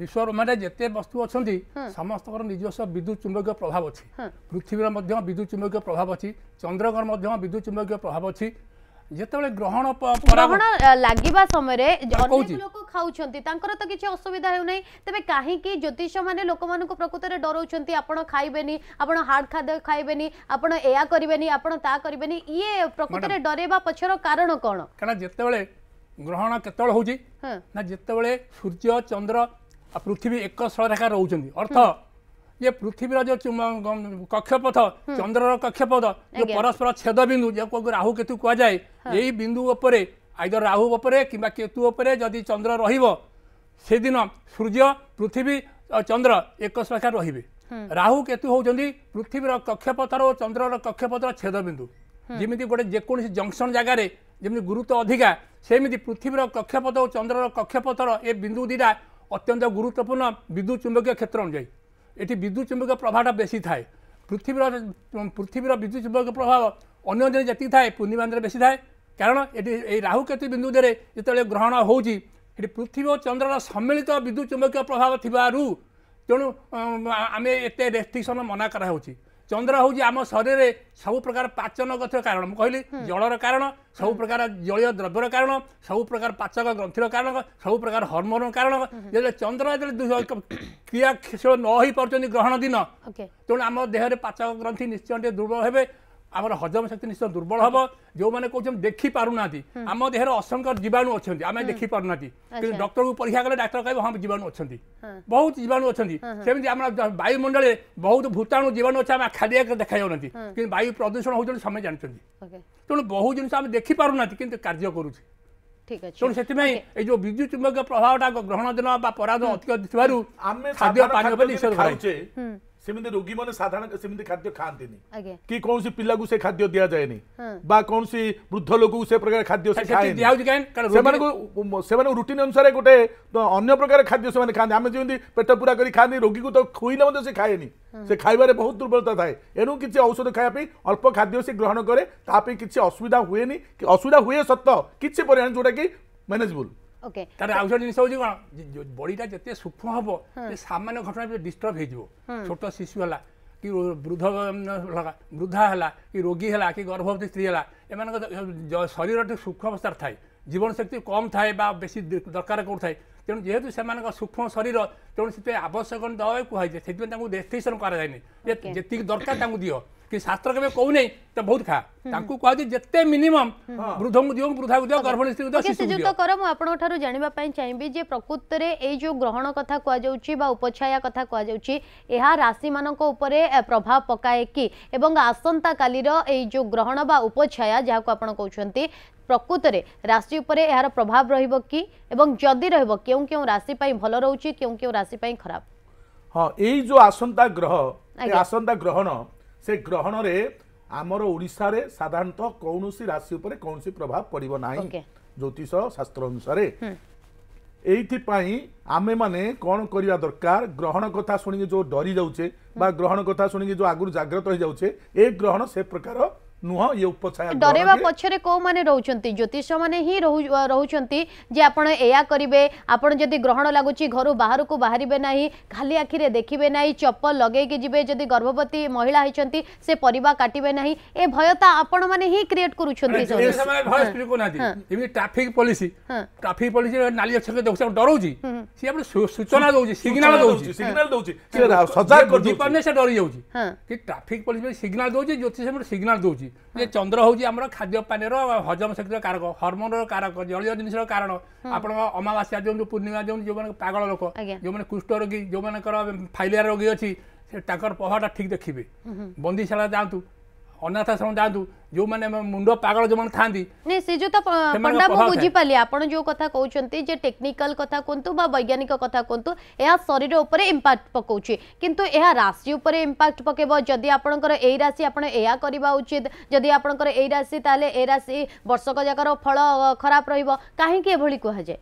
ବିଶ୍ୱର ମାନେ ଯେତେ ବସ୍ତୁ ଅଛନ୍ତି ସମସ୍ତଙ୍କର ନିଜସ୍ୱ ବିଦ୍ୟୁତ ଚୁମ୍ବକୀୟ ପ୍ରଭାବ ଅଛି ପୃଥିବୀର ମଧ୍ୟ ବିଦ୍ୟୁତ ଚୁମ୍ବକୀୟ ପ୍ରଭାବ ଅଛି ଚନ୍ଦ୍ରଙ୍କର ମଧ୍ୟ ବିଦ୍ୟୁତ ଚୁମ୍ବକୀୟ ପ୍ରଭାବ ଅଛି ଯେତେବେଳେ ଗ୍ରହଣ ଗ୍ରହଣ ଲାଗିବା ସମୟରେ ଅନେକ ଲୋକ ଖାଉଛନ୍ତି ତାଙ୍କର ତ କିଛି ଅସୁବିଧା ହେଉନାହିଁ ତେବେ କାହିଁକି ଜ୍ୟୋତିଷମାନେ ଲୋକମାନଙ୍କୁ ପ୍ରକୃତରେ ଡରଉଛନ୍ତି ଆପଣ ଖାଇବେନି ଆପଣ ହାର୍ଡ ଖାଦ୍ୟ ଖାଇବେନି ଆପଣ ଏୟା କରିବେନି ଆପଣ ତା କରିବେନି ଇଏ ପ୍ରକୃତରେ ଡରେଇବା ପଛର କାରଣ କ'ଣ କାରଣ ଯେତେବେଳେ ଗ୍ରହଣ କେତେବେଳେ ହେଉଛି ନା ଯେତେବେଳେ ସୂର୍ଯ୍ୟ ଚନ୍ଦ୍ର ଆଉ ପୃଥିବୀ ଏକ ସରେଖା ରହୁଛନ୍ତି ଅର୍ଥ ଯେ ପୃଥିବୀର ଯେଉଁ କକ୍ଷପଥ ଚନ୍ଦ୍ରର କକ୍ଷପଥ ଯେଉଁ ପରସ୍ପର ଛେଦ ବିନ୍ଦୁ ଯାହାକୁ ରାହୁ କେତୁ କୁହାଯାଏ ଏଇ ବିନ୍ଦୁ ଉପରେ ଆଇଦର ରାହୁ ଉପରେ କିମ୍ବା କେତୁ ଉପରେ ଯଦି ଚନ୍ଦ୍ର ରହିବ ସେଦିନ ସୂର୍ଯ୍ୟ ପୃଥିବୀ ଚନ୍ଦ୍ର ଏକ ସରେଖା ରହିବେ ରାହୁ କେତୁ ହେଉଛନ୍ତି ପୃଥିବୀର କକ୍ଷପଥର ଓ ଚନ୍ଦ୍ରର କକ୍ଷପଥର ଛେଦ ବିନ୍ଦୁ ଯେମିତି ଗୋଟେ ଯେକୌଣସି ଜଙ୍କସନ୍ ଜାଗାରେ ଯେମିତି ଗୁରୁତ୍ୱ ଅଧିକା ସେମିତି ପୃଥିବୀର କକ୍ଷପଥ ଓ ଚନ୍ଦ୍ରର କକ୍ଷପଥର ଏ ବିନ୍ଦୁ ଦୁଇଟା ଅତ୍ୟନ୍ତ ଗୁରୁତ୍ୱପୂର୍ଣ୍ଣ ବିଦ୍ୟୁତ୍ ଚୁମ୍ବକୀୟ କ୍ଷେତ୍ର ଅନୁଯାୟୀ ଏଠି ବିଦ୍ୟୁତ୍ ଚୁମ୍ବକୀୟ ପ୍ରଭାବଟା ବେଶୀ ଥାଏ ପୃଥିବୀର ପୃଥିବୀର ବିଦ୍ୟୁତ୍ ଚୁମ୍ବକୀୟ ପ୍ରଭାବ ଅନ୍ୟ ଦିନ ଯେତିକି ଥାଏ ପୂର୍ଣ୍ଣିମାନ୍ଧରେ ବେଶୀ ଥାଏ କାରଣ ଏଠି ଏଇ ରାହୁ କେତୁ ବିନ୍ଦୁରେ ଯେତେବେଳେ ଗ୍ରହଣ ହେଉଛି ଏଠି ପୃଥିବୀ ଓ ଚନ୍ଦ୍ରର ସମ୍ମିଳିତ ବିଦ୍ୟୁତ୍ ଚୁମ୍ବକୀୟ ପ୍ରଭାବ ଥିବାରୁ ତେଣୁ ଆମେ ଏତେ ରେଷ୍ଟ୍ରିକ୍ସନ୍ ମନା କରାହେଉଛି ଚନ୍ଦ୍ର ହେଉଛି ଆମ ଶରୀରରେ ସବୁ ପ୍ରକାର ପାଚନ ଗ୍ରନ୍ଥିର କାରଣ ମୁଁ କହିଲି ଜଳର କାରଣ ସବୁ ପ୍ରକାର ଜଳୀୟ ଦ୍ରବ୍ୟର କାରଣ ସବୁ ପ୍ରକାର ପାଚକ ଗ୍ରନ୍ଥିର କାରଣ ସବୁ ପ୍ରକାର ହର୍ମୋନର କାରଣ ଯେତେବେଳେ ଚନ୍ଦ୍ର ଯେତେବେଳେ କ୍ରିୟାଶୀଳ ନ ହେଇପାରୁଛନ୍ତି ଗ୍ରହଣ ଦିନ ତେଣୁ ଆମ ଦେହରେ ପାଚକ ଗ୍ରନ୍ଥି ନିଶ୍ଚୟ ଟିକେ ଦୁର୍ବଳ ହେବେ আমার হজম শক্তি নিশ্চয় দুর্বল হব যে কোথাও দেখি না আমার দেহের অসংখ্য জীবাণু অনেক আমি দেখি পারুনা কিন্তু ডক্টর পরীক্ষা কলে ডাক্তার কে হ্যাঁ জীবাণু অনেক বহু জীবাণু অনেক সেমি আমার বায়ুমণ্ডলে বহু ভূতাণু জীবাণু অনেক আমি খালি দেখা যাও না কিন্তু বায়ু প্রদূষণ হচ্ছে সময় জাঁচান তেমন বহু জিনিস আমি দেখি না কিন্তু কার্য করুছি ঠিক আছে তেমন সেই যে বিদ্যুৎ চুম্বকীয় প্রভাবটা গ্রহণ দিন বা পরাধ অধিক ଖାଦ୍ୟ ପାନୀୟ ଉପରେ ନିଷେଧ ସେମିତି ରୋଗୀମାନେ ସାଧାରଣ ସେମିତି ଖାଦ୍ୟ ଖାଆନ୍ତିନି କି କୌଣସି ପିଲାକୁ ସେ ଖାଦ୍ୟ ଦିଆଯାଏନି ବା କୌଣସି ବୃଦ୍ଧ ଲୋକକୁ ସେ ପ୍ରକାର ଖାଦ୍ୟ ସେମାନଙ୍କୁ ସେମାନଙ୍କୁ ରୁଟିନ ଅନୁସାରେ ଗୋଟେ ଅନ୍ୟ ପ୍ରକାର ଖାଦ୍ୟ ସେମାନେ ଖାଆନ୍ତି ଆମେ ଯେମିତି ପେଟ ପୂରା କରି ଖାଆନ୍ତି ରୋଗୀକୁ ତ ଖୋଇଲେ ମଧ୍ୟ ସେ ଖାଏନି ସେ ଖାଇବାରେ ବହୁତ ଦୁର୍ବଳତା ଥାଏ ଏଣୁ କିଛି ଔଷଧ ଖାଇବା ପାଇଁ ଅଳ୍ପ ଖାଦ୍ୟ ସେ ଗ୍ରହଣ କରେ ତା ପାଇଁ କିଛି ଅସୁବିଧା ହୁଏନି କି ଅସୁବିଧା ହୁଏ ସତ କିଛି ପରିମାଣ ଯେଉଁଟାକି ମ୍ୟାନେଜବୁଲ୍ ତାର ଆଉ ଗୋଟେ ଜିନିଷ ହେଉଛି କ'ଣ ବଡ଼ିଟା ଯେତେ ସୂକ୍ଷ୍ମ ହବ ସାମାନ୍ୟ ଘଟଣା ଭିତରେ ଡିଷ୍ଟର୍ବ ହେଇଯିବ ଛୋଟ ଶିଶୁ ହେଲା କି ବୃଦ୍ଧ ବୃଦ୍ଧା ହେଲା କି ରୋଗୀ ହେଲା କି ଗର୍ଭବତୀ ସ୍ତ୍ରୀ ହେଲା ଏମାନଙ୍କ ଶରୀର ଟିକେ ସୂକ୍ଷ୍ମ ଅବସ୍ଥାରେ ଥାଏ ଜୀବନଶକ୍ତି କମ୍ ଥାଏ বা বেশি দরকার করুথায় তেমন যেহেতু সে সূক্ষ্ম শরীর তেমন সে আবশ্যক দেওয়া কুহাই সেপাই তাকে রেস্ট্রিকশন করা যায়নি যেত দরকার তাকে দিও कि शास्त्र केवे कहू नहीं तो बहुत खा हम्म। तांकू कहू जेते मिनिमम हाँ। वृद्ध जे रे ए जो ग्रहण कथा बा उपछाया कथा कहू राशि मानक प्रभाव पकाए कि एवं आसंता काली जो ग्रहण बा उपछाया जाहा को आपन कहउछंती ପ୍ରକୃତରେ ରାଶି ଉପରେ ଏହାର ପ୍ରଭାବ ରହିବ କି ଏବଂ ଯଦି ରହିବ କେଉଁ କେଉଁ ରାଶି ପାଇଁ ଭଲ ରହୁଛି କେଉଁ କେଉଁ ସେ ଗ୍ରହଣରେ ଆମର ଓଡ଼ିଶାରେ ସାଧାରଣତଃ କୌଣସି ରାଶି ଉପରେ କୌଣସି ପ୍ରଭାବ ପଡ଼ିବ ନାହିଁ ଜ୍ୟୋତିଷ ଶାସ୍ତ୍ର ଅନୁସାରେ ଏଇଥିପାଇଁ ଆମେମାନେ କ'ଣ କରିବା ଦରକାର ଗ୍ରହଣ କଥା ଶୁଣିକି ଯେଉଁ ଡରି ଯାଉଛେ ବା ଗ୍ରହଣ କଥା ଶୁଣିକି ଯେଉଁ ଆଗରୁ ଜାଗ୍ରତ ହୋଇଯାଉଛେ ଏ ଗ୍ରହଣ ସେ ପ୍ରକାର नुह पक्षर कौ मैंने पछरे ज्योतिष मैंने रोचे करेंगे आपड़ी ग्रहण लगुच घर बाहर को बाहर ना खाली आखिरे देखिए ना चपल लगे के गर्भवती महिला होती से पर काटे ना ये भयता आपण मैंने क्रिएट कर सूचना सिग्नल सिग्नल सिग्नल ज्योतिष ଯେ ଚନ୍ଦ୍ର ହଉଛି ଆମର ଖାଦ୍ୟ ପାନୀୟର ହଜମ ଶକ୍ତିର କାରକ ହରମୋନର କାରକ ଜଳୀୟ ଜିନିଷର କାରଣ ଆପଣଙ୍କ ଅମାବାସ୍ୟା ଦିଅନ୍ତୁ ପୂର୍ଣ୍ଣିମା ଦିଅନ୍ତୁ ଯେଉଁମାନେ ପାଗଳ ଲୋକ ଯେଉଁମାନେ କୁଷ୍ଠ ରୋଗୀ ଯେଉଁମାନଙ୍କର ଫାଇଲିଆ ରୋଗୀ ଅଛି ତାଙ୍କର ପ୍ରଭାବଟା ଠିକ ଦେଖିବେ ବନ୍ଦୀଶାଳା ଯାଆନ୍ତୁ অনাথাশ্রম যাতে ଯେଉଁମାନେ ମୁଣ୍ଡ ପାଗଳ ଯେଉଁମାନେ ଥାନ୍ତି ନାଇଁ ଶ୍ରୀଯୁକ୍ତ ପଣ୍ଡା ମୁଁ ବୁଝିପାରିଲି ଆପଣ ଯେଉଁ କଥା କହୁଛନ୍ତି ଯେ ଟେକ୍ନିକାଲ କଥା କୁହନ୍ତୁ ବା ବୈଜ୍ଞାନିକ କଥା କୁହନ୍ତୁ ଏହା ଶରୀର ଉପରେ ଇମ୍ପାକ୍ଟ ପକାଉଛି କିନ୍ତୁ ଏହା ରାଶି ଉପରେ ଇମ୍ପାକ୍ଟ ପକାଇବ ଯଦି ଆପଣଙ୍କର ଏଇ ରାଶି ଆପଣ ଏହା କରିବା ଉଚିତ ଯଦି ଆପଣଙ୍କର ଏଇ ରାଶି ତାହେଲେ ଏ ରାଶି ବର୍ଷକ ଯାକର ଫଳ ଖରାପ ରହିବ କାହିଁକି ଏଭଳି କୁହାଯାଏ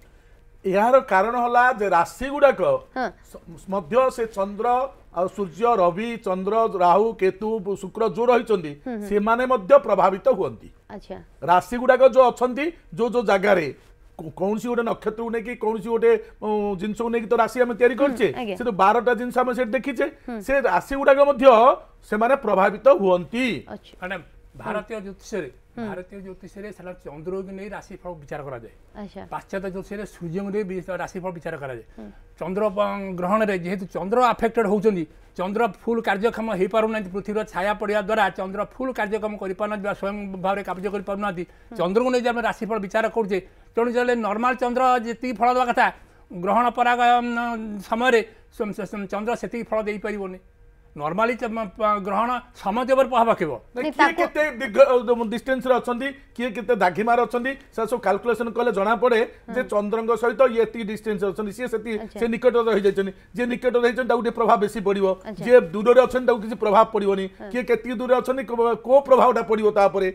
ଏହାର କାରଣ ହେଲା ଯେ ରାଶି ଗୁଡାକ ମଧ୍ୟ ସେ ଚନ୍ଦ୍ର ଆଉ ସୂର୍ଯ୍ୟ ରବି ଚନ୍ଦ୍ର ରାହୁ କେତୁ ଶୁକ୍ର ଯୋଉ ରହିଛନ୍ତି ସେମାନେ ମଧ୍ୟ ପ୍ରଭାବିତ ହୁଅନ୍ତି ରାଶି ଗୁଡାକ ଯୋଉ ଅଛନ୍ତି ଯୋଉ ଯୋଉ ଜାଗାରେ କୌଣସି ଗୋଟେ ନକ୍ଷତ୍ରକୁ ନେଇକି କୌଣସି ଗୋଟେ ଜିନିଷକୁ ନେଇକି ତ ରାଶି ଆମେ ତିଆରି କରିଛେ ସେ ତ ବାରଟା ଜିନିଷ ଆମେ ସେଠି ଦେଖିଛେ ସେ ରାଶି ଗୁଡାକ ମଧ୍ୟ ସେମାନେ ପ୍ରଭାବିତ ହୁଅନ୍ତି ମ୍ୟାଡାମ୍ ଭାରତୀୟ ଜ୍ୟୋତିଷରେ ଭାରତୀୟ ଜ୍ୟୋତିଷରେ ସେଟା ଚନ୍ଦ୍ରକୁ ନେଇ ରାଶିଫଳ ବିଚାର କରାଯାଏ ପାଶ୍ଚାତ୍ୟ ଜ୍ୟୋତିଷରେ ସୂର୍ଯ୍ୟଙ୍କୁ ନେଇ ରାଶିଫଳ ବିଚାର କରାଯାଏ ଚନ୍ଦ୍ର ଗ୍ରହଣରେ ଯେହେତୁ ଚନ୍ଦ୍ର ଆଫେକ୍ଟେଡ୍ ହେଉଛନ୍ତି ଚନ୍ଦ୍ର ଫୁଲ୍ କାର୍ଯ୍ୟକ୍ଷମ ହୋଇପାରୁନାହାନ୍ତି ପୃଥିବୀର ଛାୟା ପଡ଼ିବା ଦ୍ୱାରା ଚନ୍ଦ୍ର ଫୁଲ୍ କାର୍ଯ୍ୟକ୍ଷମ କରିପାରୁନାହାନ୍ତି ବା ସ୍ୱୟଂ ଭାବରେ କାର୍ଯ୍ୟ କରିପାରୁନାହାନ୍ତି ଚନ୍ଦ୍ରକୁ ନେଇ ଆମେ ରାଶିଫଳ ବିଚାର କରୁଛେ ତେଣୁ ଯେତେବେଳେ ନର୍ମାଲ୍ ଚନ୍ଦ୍ର ଯେତିକି ଫଳ ଦେବା କଥା ଗ୍ରହଣ ପରାଗ ସମୟରେ ଚନ୍ଦ୍ର ସେତିକି ଫଳ ଦେଇପାରିବନି ନର୍ମାଲି ଗ୍ରହଣ ସମୟ ଦେବାର ପାଖାପାଖିବ କିଏ କେତେ ଡିଷ୍ଟାନ୍ସରେ ଅଛନ୍ତି କିଏ କେତେ ଦାଘିମାର ଅଛନ୍ତି ସେ ସବୁ କାଲକୁଲେସନ କଲେ ଜଣାପଡ଼େ ଯେ ଚନ୍ଦ୍ରଙ୍କ ସହିତ ଇଏ ଏତିକି ଡିଷ୍ଟାନ୍ସ ଅଛନ୍ତି ସିଏ ସେତିକି ସେ ନିକଟରେ ରହିଯାଇଛନ୍ତି ଯିଏ ନିକଟରେ ରହିଛନ୍ତି ତାକୁ ଟିକେ ପ୍ରଭାବ ବେଶୀ ପଡ଼ିବ ଯିଏ ଦୂରରେ ଅଛନ୍ତି ତାକୁ କିଛି ପ୍ରଭାବ ପଡ଼ିବନି କିଏ କେତିକି ଦୂରରେ ଅଛନ୍ତି କୋଉ ପ୍ରଭାବଟା ପଡ଼ିବ ତାପରେ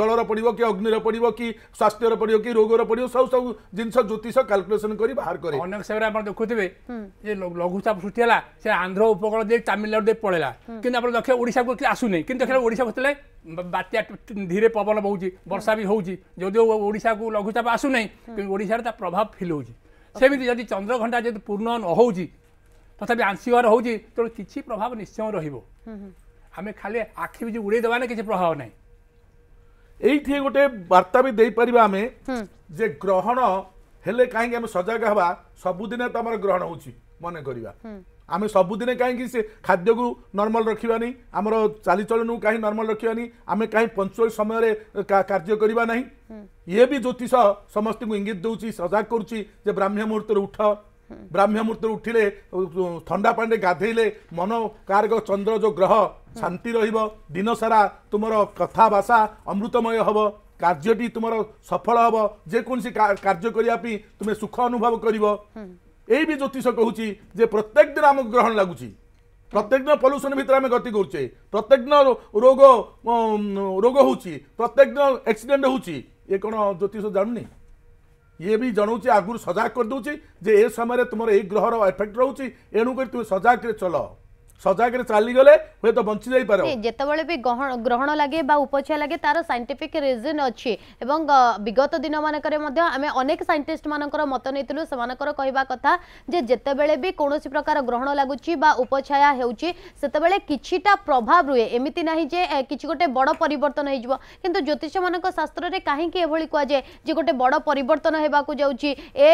ଜଳର ପଡ଼ିବ କି ଅଗ୍ନିର ପଡ଼ିବ କି ସ୍ୱାସ୍ଥ୍ୟର ପଡ଼ିବ କି ରୋଗର ପଡ଼ିବ ସବୁ ସବୁ ଜିନିଷ ଜ୍ୟୋତିଷ କାଲକୁଲେସନ କରି ବାହାର କରେ ଅନେକ ସମୟରେ ଆପଣ ଦେଖୁଥିବେ ଯେ ଲଘୁଚାପ ସୃଷ୍ଟି ହେଲା ସେ ଆନ୍ଧ୍ର ଉପକୂଳ ଦେଇ ତାମିଲନାଡୁ ରେ ପଳେଇଲା କିନ୍ତୁ ଆପଣ ଦକ୍ଷିଣ ଓଡ଼ିଶାକୁ ଆସୁନି କିନ୍ତୁ ଦେଖିଲା ଓଡ଼ିଶାକୁ ଥିଲେ ବାତ୍ୟା ଧୀରେ ପବନ ବହୁଛି ବର୍ଷା ବି ହେଉଛି ଯଦିଓ ଓଡ଼ିଶାକୁ ଲଘୁଚାପ ଆସୁନାହିଁ କିନ୍ତୁ ଓଡ଼ିଶାରେ ତା ପ୍ରଭାବ ଫିଲ୍ ହେଉଛି ସେମିତି ଯଦି ଚନ୍ଦ୍ରଘଣ୍ଟା ଯଦି ପୂର୍ଣ୍ଣ ନ ହେଉଛି ତଥାପି ଆଂଶିକର ହେଉଛି ତେଣୁ କିଛି ପ୍ରଭାବ ନିଶ୍ଚୟ ରହିବ ଆମେ ଖାଲି ଆଖି ବି ଉଡ଼େଇ ଦେବା ନା କିଛି ପ୍ରଭାବ ନାହିଁ ଏଇଠି ଗୋଟେ ବାର୍ତ୍ତା ବି ଦେଇପାରିବା ଆମେ ଯେ ଗ୍ରହଣ ହେଲେ କାହିଁକି ଆମେ ସଜାଗ ହେବା ସବୁଦିନେ ତ ଆମର ଗ୍ରହଣ ହେଉଛି ମନେ କରିବା ଆମେ ସବୁଦିନେ କାହିଁକି ସେ ଖାଦ୍ୟକୁ ନର୍ମାଲ୍ ରଖିବାନି ଆମର ଚାଲିଚଳନକୁ କାହିଁ ନର୍ମାଲ୍ ରଖିବାନି ଆମେ କାହିଁ ପଞ୍ଚଚାଳିଶ ସମୟରେ କାର୍ଯ୍ୟ କରିବା ନାହିଁ ଇଏ ବି ଜ୍ୟୋତିଷ ସମସ୍ତଙ୍କୁ ଇଙ୍ଗିତ ଦେଉଛି ସଜାଗ କରୁଛି ଯେ ବ୍ରାହ୍ମ୍ୟ ମୁହୂର୍ତ୍ତରେ ଉଠ ବ୍ରାହ୍ମ୍ୟ ମୁହୂର୍ତ୍ତରେ ଉଠିଲେ ଥଣ୍ଡା ପାଣିରେ ଗାଧେଇଲେ ମନ କାର୍ଗ ଚନ୍ଦ୍ର ଯେଉଁ ଗ୍ରହ ଶାନ୍ତି ରହିବ ଦିନସାରା ତୁମର କଥା ଭାଷା ଅମୃତମୟ ହେବ କାର୍ଯ୍ୟଟି ତୁମର ସଫଳ ହେବ ଯେକୌଣସି କାର୍ଯ୍ୟ କରିବା ପାଇଁ ତୁମେ ସୁଖ ଅନୁଭବ କରିବ এই বি জ্যোতিষ কুচি যে প্রত্যেক দিন আমাকে গ্রহণ লাগুছি প্রত্যেক দিন পলুশন ভিতরে আমি গতি করছে প্রত্যেক দিন রোগ রোগ হচ্ছে প্রত্যেক দিন এক্সিডেন্ট হচ্ছে এ কোণ জ্যোতিষ জানুনি ইয়ে বি জনাওছি আগুর সজাগ করে দেছি যে এ সময় তোমার এই গ্রহর এফেক্ট রয়েছে এণুকরি তুমি সজাগরে চল সজাগরে চালিগলে হুয়েত বঞ্চি যাই যাইপার যেতবে বি গ্রহণ লাগে বা উপচয় লাগে তার সাইন্টিফিক রিজন অছি এবং বিগত দিন মানকরে মধ্য আমি অনেক সাইন্টিস্ট মানকর মত নেইতলু সেমানকর কইবা কথা যে যেতবে বি কোনসি প্রকার গ্রহণ লাগুচি বা উপচয়া হেউচি সেতবেলে কিছিটা প্রভাব রুয়ে এমিতি নাহি যে কিছু গটে বড় পরিবর্তন হয়ে যাব কিন্তু জ্যোতিষ মানক কাহি কি এভলি কোয়া যে যে গটে বড় পরিবর্তন হওয়া যাউচি এ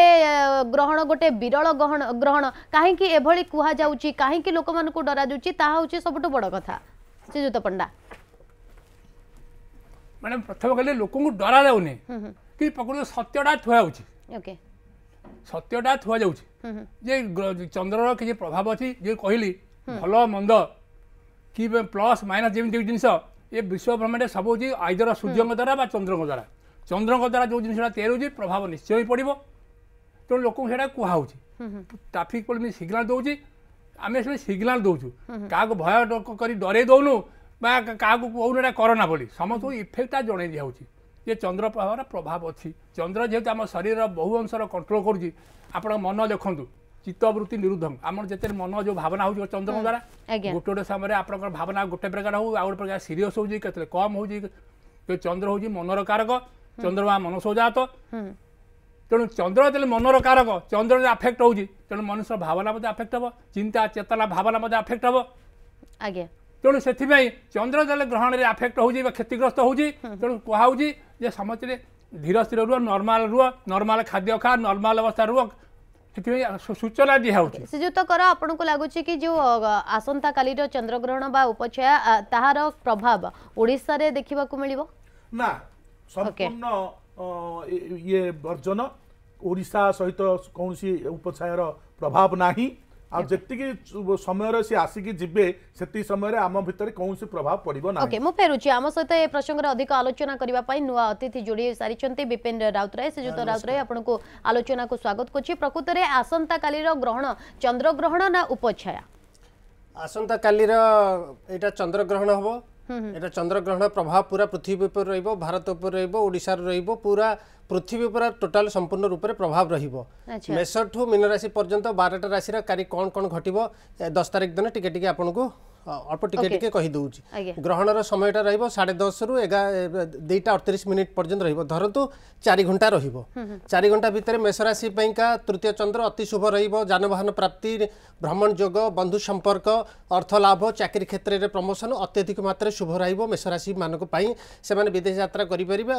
গ্রহণ গটে বিরল গ্রহণ গ্রহণ কাহি কি কাহিকি এভাবে কুহযাচ্ছি কাহিকি লোক মানুষ ଡରାଯାଉଛି ତାହା ହେଉଛି ସବୁଠୁ ବଡ଼ କଥା ଶ୍ରୀଯୁକ୍ତ ପଣ୍ଡା ମାନେ ପ୍ରଥମ କହିଲେ ଲୋକଙ୍କୁ ଡରାଯାଉନି କି ପ୍ରକୃତ ସତ୍ୟଟା ଥୁଆ ହେଉଛି ସତ୍ୟଟା ଥୁଆ ଯାଉଛି ଯେ ଚନ୍ଦ୍ରର କିଛି ପ୍ରଭାବ ଅଛି ଯେ କହିଲି ଭଲ ମନ୍ଦ କି ପ୍ଲସ୍ ମାଇନସ୍ ଯେମିତି ଜିନିଷ ଏ ବିଶ୍ୱବ୍ରହ୍ମାଣ୍ଡରେ ସବୁ ହେଉଛି ଆଇଦର ସୂର୍ଯ୍ୟଙ୍କ ଦ୍ୱାରା ବା ଚନ୍ଦ୍ରଙ୍କ ଦ୍ୱାରା ଚନ୍ଦ୍ରଙ୍କ ଦ୍ୱାରା ଯେଉଁ ଜିନିଷଟା ତିଆରି ହେଉଛି ପ୍ରଭାବ ନିଶ୍ଚୟ ହିଁ ପଡ଼ିବ ତେଣୁ ଲୋକଙ୍କୁ ସେଇଟା କୁହାହେଉଛି ଟ୍ରାଫିକ୍ ପୋଲିସ୍ ସିଗ୍ନାଲ୍ ଦେଉଛି ଆମେ ସେ ସିଗ୍ନାଲ ଦେଉଛୁ କାହାକୁ ଭୟ କରି ଡରେଇ ଦେଉନୁ ବା କାହାକୁ କହୁନୁ ଏଇଟା କରୋନା ବୋଲି ସମସ୍ତଙ୍କୁ ଇଫେକ୍ଟଟା ଜଣେଇ ଦିଆହେଉଛି ଯେ ଚନ୍ଦ୍ର ପ୍ରଭାବର ପ୍ରଭାବ ଅଛି ଚନ୍ଦ୍ର ଯେହେତୁ ଆମ ଶରୀରର ବହୁ ଅଂଶର କଣ୍ଟ୍ରୋଲ କରୁଛି ଆପଣ ମନ ଦେଖନ୍ତୁ ଚିତ୍ତବୃତ୍ତି ନିରୁଦ୍ଧଙ୍ଗ ଆମର ଯେତେ ମନ ଯେଉଁ ଭାବନା ହେଉଛି ଚନ୍ଦ୍ର ଦ୍ୱାରା ଗୋଟେ ଗୋଟେ ସମୟରେ ଆପଣଙ୍କର ଭାବନା ଗୋଟେ ପ୍ରକାର ହେଉ ଆଉ ଗୋଟେ ପ୍ରକାର ସିରିୟସ୍ ହେଉଛି କେତେବେଳେ କମ୍ ହେଉଛି ଚନ୍ଦ୍ର ହେଉଛି ମନର କାରକ ଚନ୍ଦ୍ରମା ମନସୌଜାତ ତେଣୁ ଚନ୍ଦ୍ର ଯେତେବେଳେ ମନର କାରକ ଚନ୍ଦ୍ର ଆଫେକ୍ଟ ହେଉଛି ତେଣୁ ମନୁଷ୍ୟର ଭାବନା ମଧ୍ୟ ଆଫେକ୍ଟ ହେବ ଚିନ୍ତା ଚେତନା ଭାବନା ମଧ୍ୟ ଆଫେକ୍ଟ ହେବ ଆଜ୍ଞା ତେଣୁ ସେଥିପାଇଁ ଚନ୍ଦ୍ର ଯେତେବେଳେ ଗ୍ରହଣରେ ଆଫେକ୍ଟ ହେଉଛି ବା କ୍ଷତିଗ୍ରସ୍ତ ହେଉଛି ତେଣୁ କୁହାହେଉଛି ଯେ ସମସ୍ତେ ଧୀର ସ୍ଥିର ରୁହ ନର୍ମାଲ ରୁହ ନର୍ମାଲ ଖାଦ୍ୟ ଖା ନର୍ମାଲ ଅବସ୍ଥା ରୁହ ସୂଚନା ଦିଆହେଉଛି ଶ୍ରୀଯୁକ୍ତଙ୍କର ଆପଣଙ୍କୁ ଲାଗୁଛି କି ଯେଉଁ ଆସନ୍ତାକାଲିର ଚନ୍ଦ୍ରଗ୍ରହଣ ବା ଉପଚ୍ଛୟା ତାହାର ପ୍ରଭାବ ଓଡ଼ିଶାରେ ଦେଖିବାକୁ ମିଳିବ ନା ସମ୍ପୂର୍ଣ୍ଣ ଇଏ ବର୍ଜନ कौँसी उप छ प्रभाव नै आउँति समय आसिक जे समय भन्ने प्रभाव पर्व नकु फेर्चि आम सहित ए प्रसङ्गले अधिक आलोचनातिथि जोडिसारिन्छ विपिन राउतराय श्री राउतराय आलोचना स्वागत गर्छ प्रकृतले आसनकाली र ग्रहण चन्द्रग्रहण न उप छा आसनकाली र एटा चन्द्रग्रहण हे ଏଇଟା ଚନ୍ଦ୍ରଗ୍ରହଣ ପ୍ରଭାବ ପୁରା ପୃଥିବୀ ଉପରେ ରହିବ ଭାରତ ଉପରେ ରହିବ ଓଡ଼ିଶାରେ ରହିବ ପୁରା ପୃଥିବୀ ଉପରେ ଟୋଟାଲ ସମ୍ପୂର୍ଣ୍ଣ ରୂପରେ ପ୍ରଭାବ ରହିବ ମେଷଠୁ ମୀନରାଶି ପର୍ଯ୍ୟନ୍ତ ବାରଟା ରାଶିର କାରି କ'ଣ କ'ଣ ଘଟିବ ଦଶ ତାରିଖ ଦିନ ଟିକେ ଟିକେ ଆପଣଙ୍କୁ অল্প টিকে টিকে কহিদেছি গ্রহণর সময়টা রহব সাড়ে দশরু দুইটা অড়তিশ মিনিট পর্যন্ত রহব ধরতু চারি ঘণ্টা রহব চারি ঘণ্টা ভিতরে মেষরাশি পাইকা তৃতীয় চন্দ্র অতি শুভ রহব যানবাহন প্রাপ্তি ভ্রমণ যোগ বন্ধু সম্পর্ক অর্থ লাভ চাকরি ক্ষেত্রে প্রমোশন অত্যধিক মাত্রায় শুভ রহব মেষরাশি মানুষ সে বিদেশ যাত্রা করে যে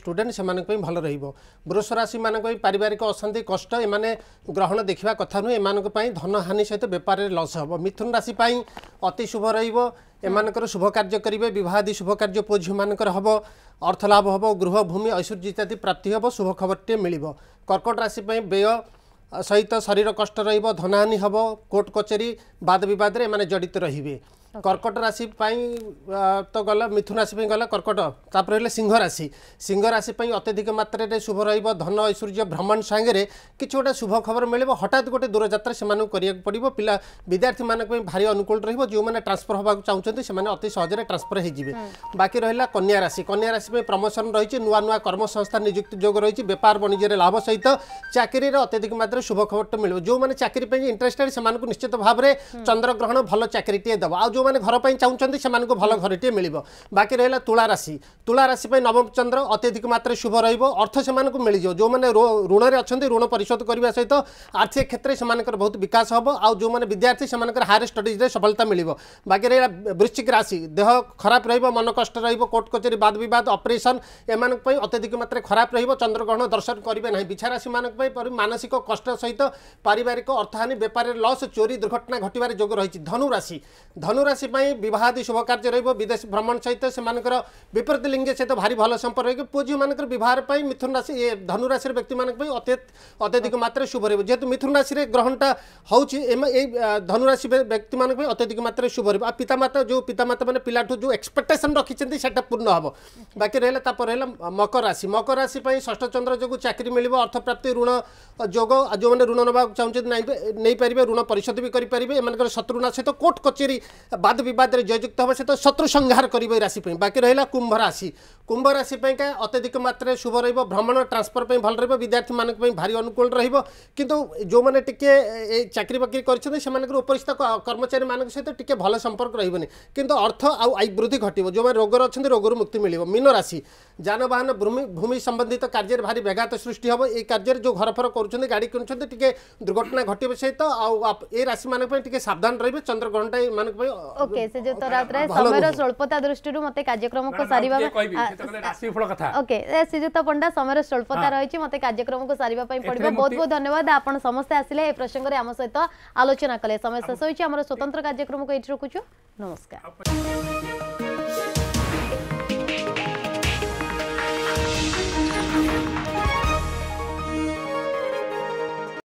স্টুডেন্ট সে ভাল রহব বৃষ রাশি মান পারিবারিক অশান্তি কষ্ট এমানে গ্রহণ দেখা কথা নুহে এমান ধনহানি সহ বেপারে লস হব মিথুন রাশি অতি শুভ রহব এমানকর শুভ কার্য করবে বিবাহাদি শুভ কার্য পুয় ঝিউমানকর হব অর্থলাভ হব গৃহ ভূমি ঐশ্বর্য ইত্যাদি প্রাপ্তি হব শুভ খবরটিয়ে মিলিব কর্কট রাশি ব্যয় সহিত শরীর কষ্ট রহব ধনহানি হব কোর্ট কচেরি বাদ বিবাদে এমানে জড়িত রহবে কর্কট রাশি পাই তো গলা মিথুন রাশি পাই গলা কর্কট তারপরে হলে সিংহ রাশি সিংহ রাশি পাই অত্যধিক মাত্রায় শুভ রহব ধন ঐশ্বর্য ভ্রমণ সাংরে কিছু গোটে শুভ খবর মিলব হঠাৎ গোটে দূরযাত্রা সে করা পড়ব পিলা বিদ্যার্থী মান ভারি অনুকূল রহব যে ট্রান্সফর হওয়া চাহুন সে অতি সহজে ট্রান্সফর হয়ে যাবে বাকি রহলা কন্যা রাশি কন্যা রাশি পাই প্রমোশন রয়েছে নূ নূ কর্মসংস্থান নিযুক্তি যোগ রয়েছে বেপার বাণিজ্যের লাভ সহিত চাকরির অত্যধিক মাত্রায় শুভ খবরটা মিলব যে চাকরি পাই ইন্টারেস্টেড সে নিশ্চিত ভাবে চন্দ্রগ্রহণ ভাল চাকরিটিয়ে দেব আউ ଯେଉଁମାନେ ଘର ପାଇଁ ଚାହୁଁଛନ୍ତି ସେମାନଙ୍କୁ ଭଲ ଘରଟିଏ ମିଳିବ ବାକି ରହିଲା ତୁଳା ରାଶି ତୁଳା ରାଶି ପାଇଁ ନବମଚନ୍ଦ୍ର ଅତ୍ୟଧିକ ମାତ୍ରାରେ ଶୁଭ ରହିବ ଅର୍ଥ ସେମାନଙ୍କୁ ମିଳିଯିବ ଯେଉଁମାନେ ଋଣରେ ଅଛନ୍ତି ଋଣ ପରିଶୋଧ କରିବା ସହିତ ଆର୍ଥିକ କ୍ଷେତ୍ରରେ ସେମାନଙ୍କର ବହୁତ ବିକାଶ ହେବ ଆଉ ଯେଉଁମାନେ ବିଦ୍ୟାର୍ଥୀ ସେମାନଙ୍କର ହାୟର ଷ୍ଟଡ଼ିଜ୍ରେ ସଫଳତା ମିଳିବ ବାକି ରହିଲା ବୃଶ୍ଚିକ ରାଶି ଦେହ ଖରାପ ରହିବ ମନ କଷ୍ଟ ରହିବ କୋର୍ଟ କଚେରୀ ବାଦ ବିବାଦ ଅପରେସନ୍ ଏମାନଙ୍କ ପାଇଁ ଅତ୍ୟଧିକ ମାତ୍ରାରେ ଖରାପ ରହିବ ଚନ୍ଦ୍ରଗ୍ରହଣ ଦର୍ଶନ କରିବେ ନାହିଁ ବିଛାରାଶିମାନଙ୍କ ପାଇଁ ମାନସିକ କଷ୍ଟ ସହିତ ପାରିବାରିକ ଅର୍ଥହାନି ବେପାରରେ ଲସ୍ ଚୋରି ଦୁର୍ଘଟଣା ଘଟିବାର ଯୋଗ ରହିଛି ଧନୁରାଶି ଧନୁରାଶି ସନ୍ନ୍ୟାସୀ ପାଇଁ ବିବାହାଦି ଶୁଭକାର୍ଯ୍ୟ ରହିବ ବିଦେଶ ଭ୍ରମଣ ସହିତ ସେମାନଙ୍କର ବିପରୀତ ଲିଙ୍ଗ ସହିତ ଭାରି ଭଲ ସମ୍ପର୍କ ରହିବ ପୁଅ ଝିଅମାନଙ୍କର ବିବାହ ପାଇଁ ମିଥୁନ ରାଶି ଧନୁ ରାଶିର ବ୍ୟକ୍ତିମାନଙ୍କ ପାଇଁ ଅତ୍ୟଧିକ ମାତ୍ରାରେ ଶୁଭ ରହିବ ଯେହେତୁ ମିଥୁନ ରାଶିରେ ଗ୍ରହଣଟା ହେଉଛି ଏଇ ଧନୁରାଶି ବ୍ୟକ୍ତିମାନଙ୍କ ପାଇଁ ଅତ୍ୟଧିକ ମାତ୍ରାରେ ଶୁଭ ରହିବ ଆଉ ପିତାମାତା ଯେଉଁ ପିତାମାତା ମାନେ ପିଲାଠୁ ଯେଉଁ ଏକ୍ସପେକ୍ଟେସନ୍ ରଖିଛନ୍ତି ସେଟା ପୂର୍ଣ୍ଣ ହେବ ବାକି ରହିଲା ତାପରେ ରହିଲା ମକର ରାଶି ମକର ରାଶି ପାଇଁ ଷଷ୍ଠ ଚନ୍ଦ୍ର ଯୋଗୁଁ ଚାକିରି ମିଳିବ ଅର୍ଥପ୍ରାପ୍ତି ଋଣ ଯୋଗ ଯେଉଁମାନେ ଋଣ ନେବାକୁ ଚାହୁଁଛନ୍ତି ନେଇପାରିବେ ଋଣ ପରିଶୋଧ ବି କରିପାରିବେ ଏମାନଙ୍କର ଶତ୍ରୁନାଶ ସହିତ କୋର୍ଟ କଚେରୀ বাদ বিবাদে জয়যুক্ত হবে সে তো শত্রু সংহার করবে এই রাশি বাকি রহিলা কুম্ভ রাশি কুম্ভ রাশি অত্যধিক মাত্রায় শুভ রহব ভ্রমণ ট্রান্সফর ভাল রহব বিদ্যার্থী মানুষ ভারী অনুকূল রহব কিন্তু যে টিকি এই চাকরি বাকি করছেন সে উপরিস্থ কর্মচারী মান সহ টিকি ভালো সম্পর্ক রহবনি কিন্তু অর্থ আই বৃদ্ধি ঘটব যে রোগর অনেক রোগর মুক্তি মিলব মীন রাশি যানবাহন ভূমি সম্বন্ধিত কার্যের ভারি ব্যাঘাত সৃষ্টি হব এই কার্যের যে ঘর ফর করছেন গাড়ি কিনুছেন টিকি দুর্ঘটনা ঘটবে সহ আ এই রাশি মানুষ টিকি সাবধান রহবে চন্দ্রগ্রহণটা এই মানুষ ओके से जो तरात रे समय रो स्वल्पता दृष्टि रु मते कार्यक्रम को सारीबा राशि फल कथा ओके से जो त पंडा समय रो स्वल्पता रही छी मते कार्यक्रम को सारीबा पई पडबो बहुत बहुत धन्यवाद आपन समस्त आसीले ए प्रसंग रे हम सहित आलोचना कले समय सस होई छी हमर स्वतंत्र कार्यक्रम को इठ रखु छु नमस्कार